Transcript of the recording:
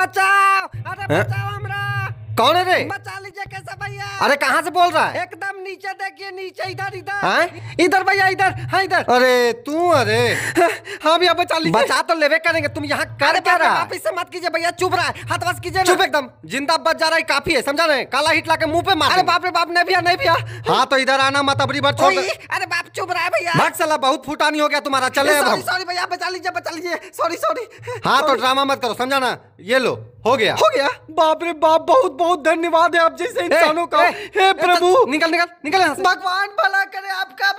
बचाओ अरे बचाओ हमरा कौन है रे बचा लीजिए कैसा भैया अरे कहाँ से बोल रहा है एकदम नीचे देखिए नीचे इधर इधर हाँ? इधर भैया इधर हाँ इधर अरे तू अरे हाँ भैया बचा लीजिए बचा तो लेवे करेंगे तुम यहाँ कर क्या रहा वापिस से मत कीजिए भैया चुप रहा है हाथ वास कीजिए चुप एकदम जिंदा बच जा रहा है काफी है समझा रहे हैं काला हिट ला के मुंह पे मार अरे बाप रे बाप नहीं भैया नहीं भैया हाँ तो इधर आना मत अबरी बार छोड़ अरे बाप चुप रहा है भैया भाग साला बहुत फूटानी हो गया तुम्हारा चले सॉरी भैया बचा लीजिए बचा लीजिए सॉरी सॉरी हाँ तो ड्रामा मत करो समझाना ये लो हो गया हो गया बाप रे बाप बहुत बहुत धन्यवाद है आप जैसे इंसानों का हे प्रभु निकल निकल निकल भगवान भला करे आपका